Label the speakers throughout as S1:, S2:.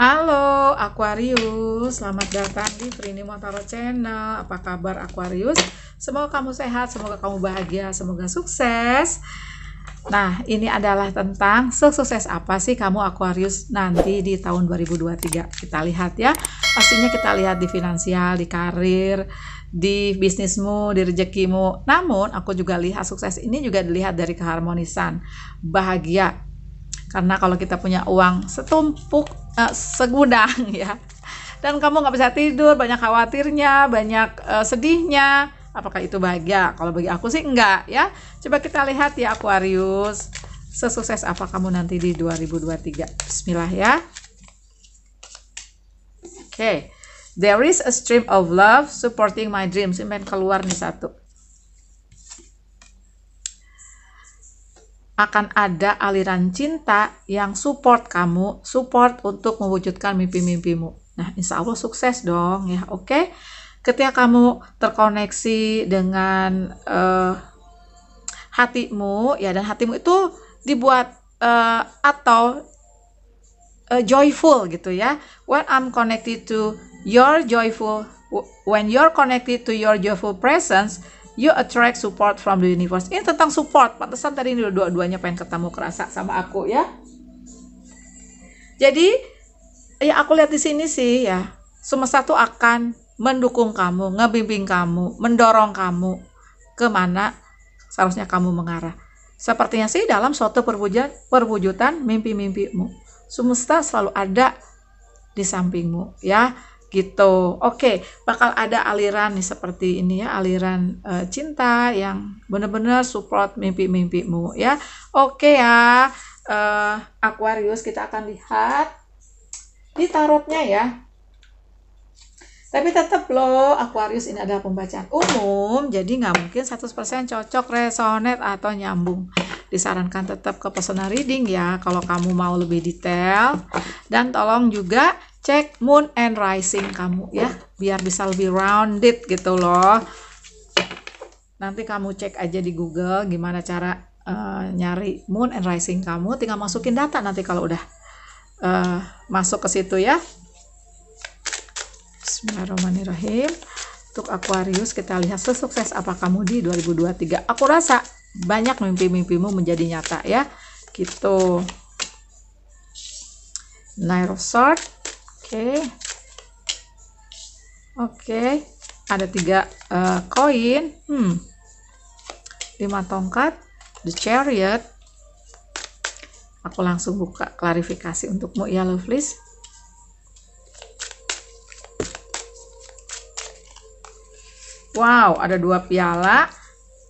S1: Halo Aquarius, selamat datang di Trini Tarot Channel. Apa kabar Aquarius? Semoga kamu sehat, semoga kamu bahagia, semoga sukses. Nah, ini adalah tentang sukses apa sih kamu Aquarius nanti di tahun 2023. Kita lihat ya. Pastinya kita lihat di finansial, di karir, di bisnismu, di rezekimu. Namun, aku juga lihat sukses ini juga dilihat dari keharmonisan, bahagia, karena kalau kita punya uang setumpuk uh, segudang ya dan kamu nggak bisa tidur banyak khawatirnya banyak uh, sedihnya apakah itu bahagia kalau bagi aku sih enggak ya coba kita lihat ya Aquarius sesukses apa kamu nanti di 2023 Bismillah ya oke okay. there is a stream of love supporting my dreams ini keluar nih satu akan ada aliran cinta yang support kamu, support untuk mewujudkan mimpi-mimpimu. Nah, insya Allah sukses dong ya, oke? Okay? Ketika kamu terkoneksi dengan uh, hatimu, ya dan hatimu itu dibuat uh, atau uh, joyful gitu ya. When I'm connected to your joyful, when you're connected to your joyful presence, you attract support from the universe. Ini tentang support. Pantesan tadi ini dua-duanya pengen ketemu kerasa sama aku ya. Jadi ya aku lihat di sini sih ya. Semesta tuh akan mendukung kamu, ngebimbing kamu, mendorong kamu kemana seharusnya kamu mengarah. Sepertinya sih dalam suatu perwujudan, perwujudan mimpi-mimpimu. Semesta selalu ada di sampingmu ya gitu. Oke, okay, bakal ada aliran nih seperti ini ya, aliran uh, cinta yang benar-benar support mimpi-mimpimu ya. Oke okay ya, uh, Aquarius kita akan lihat di tarotnya ya. Tapi tetap loh, Aquarius ini adalah pembacaan umum, jadi nggak mungkin 100% cocok, resonate atau nyambung. Disarankan tetap ke personal reading ya, kalau kamu mau lebih detail. Dan tolong juga cek moon and rising kamu ya biar bisa lebih rounded gitu loh nanti kamu cek aja di Google gimana cara uh, nyari moon and rising kamu tinggal masukin data nanti kalau udah uh, masuk ke situ ya Bismillahirrahmanirrahim untuk Aquarius kita lihat sesukses apa kamu di 2023 aku rasa banyak mimpi-mimpimu menjadi nyata ya gitu Nairosort of Oke. Oke, ada tiga eh, koin. Uh, hmm. Lima tongkat, the chariot. Aku langsung buka klarifikasi untukmu ya lovelies Wow, ada dua piala.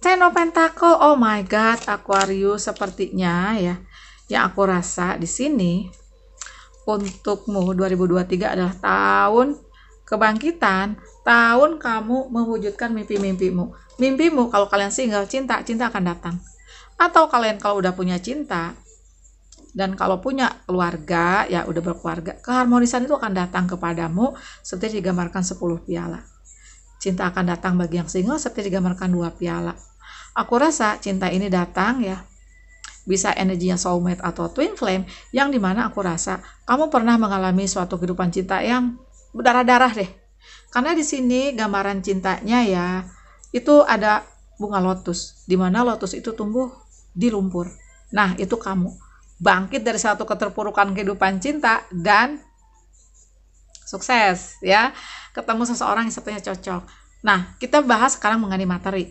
S1: Ten of Pentacle. Oh my god, Aquarius sepertinya ya. Yang aku rasa di sini untukmu 2023 adalah tahun kebangkitan, tahun kamu mewujudkan mimpi-mimpimu. Mimpimu kalau kalian single cinta, cinta akan datang. Atau kalian kalau udah punya cinta dan kalau punya keluarga, ya udah berkeluarga, keharmonisan itu akan datang kepadamu seperti digambarkan 10 piala. Cinta akan datang bagi yang single seperti digambarkan dua piala. Aku rasa cinta ini datang ya bisa energinya soulmate atau twin flame, yang dimana aku rasa kamu pernah mengalami suatu kehidupan cinta yang berdarah-darah deh. Karena di sini gambaran cintanya ya, itu ada bunga lotus, dimana lotus itu tumbuh di lumpur. Nah, itu kamu. Bangkit dari satu keterpurukan kehidupan cinta dan sukses ya. Ketemu seseorang yang sepertinya cocok. Nah, kita bahas sekarang mengenai materi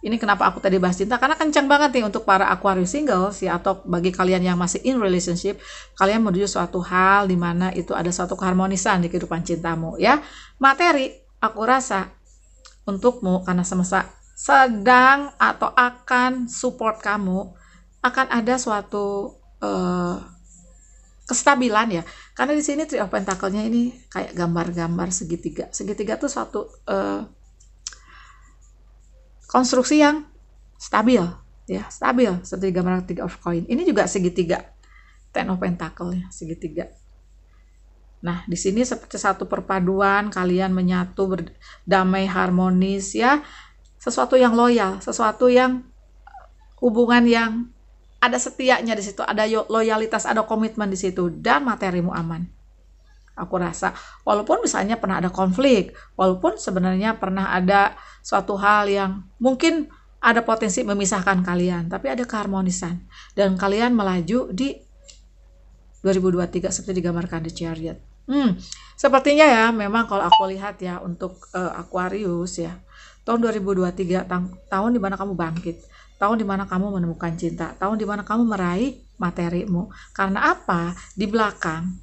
S1: ini kenapa aku tadi bahas cinta karena kencang banget nih untuk para Aquarius single sih ya, atau bagi kalian yang masih in relationship kalian menuju suatu hal di mana itu ada suatu keharmonisan di kehidupan cintamu ya materi aku rasa untukmu karena semesta sedang atau akan support kamu akan ada suatu uh, kestabilan ya karena di sini three of pentacle-nya ini kayak gambar-gambar segitiga segitiga tuh suatu uh, konstruksi yang stabil ya stabil seperti gambaran tiga of coin ini juga segitiga ten of pentacle ya segitiga nah di sini seperti satu perpaduan kalian menyatu berdamai harmonis ya sesuatu yang loyal sesuatu yang hubungan yang ada setianya di situ ada loyalitas ada komitmen di situ dan materimu aman aku rasa walaupun misalnya pernah ada konflik walaupun sebenarnya pernah ada suatu hal yang mungkin ada potensi memisahkan kalian tapi ada keharmonisan dan kalian melaju di 2023 seperti digambarkan di Chariot hmm, sepertinya ya memang kalau aku lihat ya untuk uh, Aquarius ya tahun 2023 tang tahun dimana kamu bangkit tahun dimana kamu menemukan cinta tahun dimana kamu meraih materimu karena apa di belakang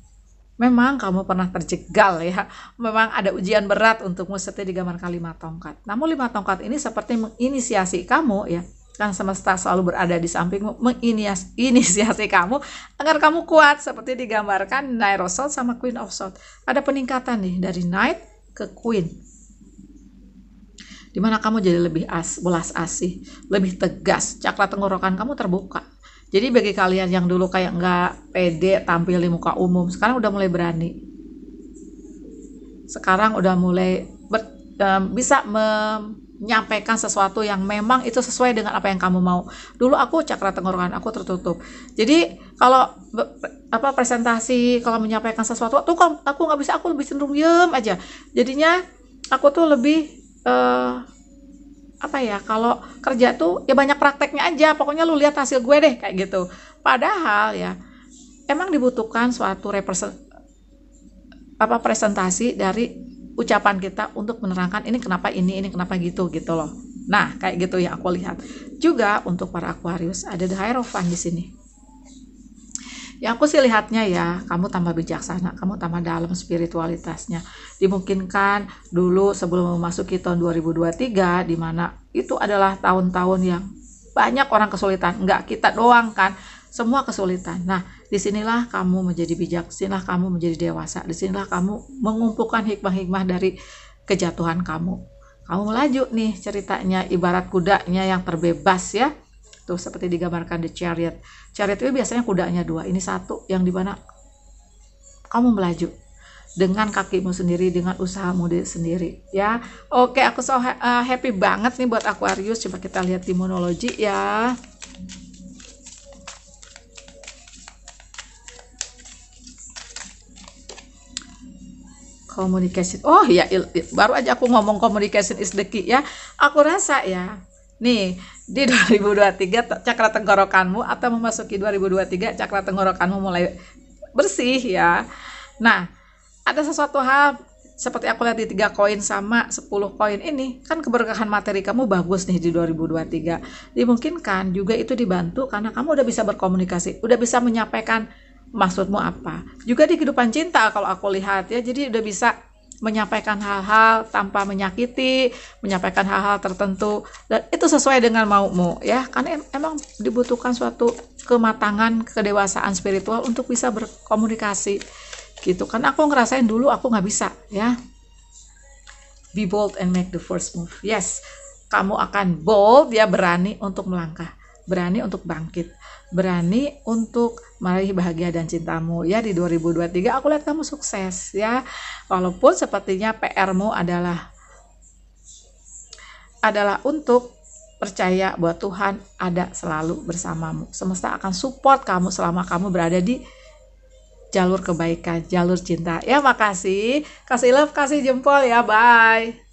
S1: Memang kamu pernah terjegal ya. Memang ada ujian berat untukmu seperti digambarkan lima tongkat. Namun lima tongkat ini seperti menginisiasi kamu ya. Kan semesta selalu berada di sampingmu menginisiasi kamu agar kamu kuat seperti digambarkan Knight of Swords sama Queen of Swords. Ada peningkatan nih dari Knight ke Queen. Dimana kamu jadi lebih as, belas asih, lebih tegas, cakra tenggorokan kamu terbuka jadi bagi kalian yang dulu kayak nggak pede tampil di muka umum, sekarang udah mulai berani. Sekarang udah mulai ber, um, bisa menyampaikan sesuatu yang memang itu sesuai dengan apa yang kamu mau. Dulu aku cakra tenggorokan aku tertutup. Jadi kalau apa presentasi, kalau menyampaikan sesuatu, tuh aku nggak bisa, aku lebih cenderung diem aja. Jadinya aku tuh lebih uh, apa ya kalau kerja tuh ya banyak prakteknya aja pokoknya lu lihat hasil gue deh kayak gitu padahal ya emang dibutuhkan suatu represent apa presentasi dari ucapan kita untuk menerangkan ini kenapa ini ini kenapa gitu gitu loh nah kayak gitu ya aku lihat juga untuk para Aquarius ada the Hierophant di sini Ya aku sih lihatnya ya, kamu tambah bijaksana, kamu tambah dalam spiritualitasnya. Dimungkinkan dulu sebelum memasuki tahun 2023, di mana itu adalah tahun-tahun yang banyak orang kesulitan, Enggak kita doang kan, semua kesulitan. Nah, disinilah kamu menjadi bijak, disinilah kamu menjadi dewasa, disinilah kamu mengumpulkan hikmah-hikmah dari kejatuhan kamu. Kamu melaju nih ceritanya, ibarat kudanya yang terbebas ya Tuh seperti digambarkan di chariot. Chariot itu biasanya kudanya dua. Ini satu yang di mana kamu melaju dengan kakimu sendiri, dengan usahamu sendiri, ya. Oke, aku so eh, happy banget nih buat Aquarius. Coba kita lihat di monologi ya. komunikasi Oh ya, il baru aja aku ngomong komunikasi is the key ya. Aku rasa ya. Nih, di 2023 cakra tenggorokanmu atau memasuki 2023 cakra tenggorokanmu mulai bersih ya. Nah, ada sesuatu hal seperti aku lihat di tiga koin sama 10 koin ini kan keberkahan materi kamu bagus nih di 2023 dimungkinkan juga itu dibantu karena kamu udah bisa berkomunikasi udah bisa menyampaikan maksudmu apa juga di kehidupan cinta kalau aku lihat ya jadi udah bisa menyampaikan hal-hal tanpa menyakiti, menyampaikan hal-hal tertentu dan itu sesuai dengan maumu ya. Karena em emang dibutuhkan suatu kematangan, kedewasaan spiritual untuk bisa berkomunikasi gitu. Kan aku ngerasain dulu aku nggak bisa ya. Be bold and make the first move. Yes, kamu akan bold ya berani untuk melangkah berani untuk bangkit, berani untuk meraih bahagia dan cintamu ya di 2023 aku lihat kamu sukses ya. Walaupun sepertinya PR-mu adalah adalah untuk percaya bahwa Tuhan ada selalu bersamamu. Semesta akan support kamu selama kamu berada di jalur kebaikan, jalur cinta. Ya makasih. Kasih love, kasih jempol ya. Bye.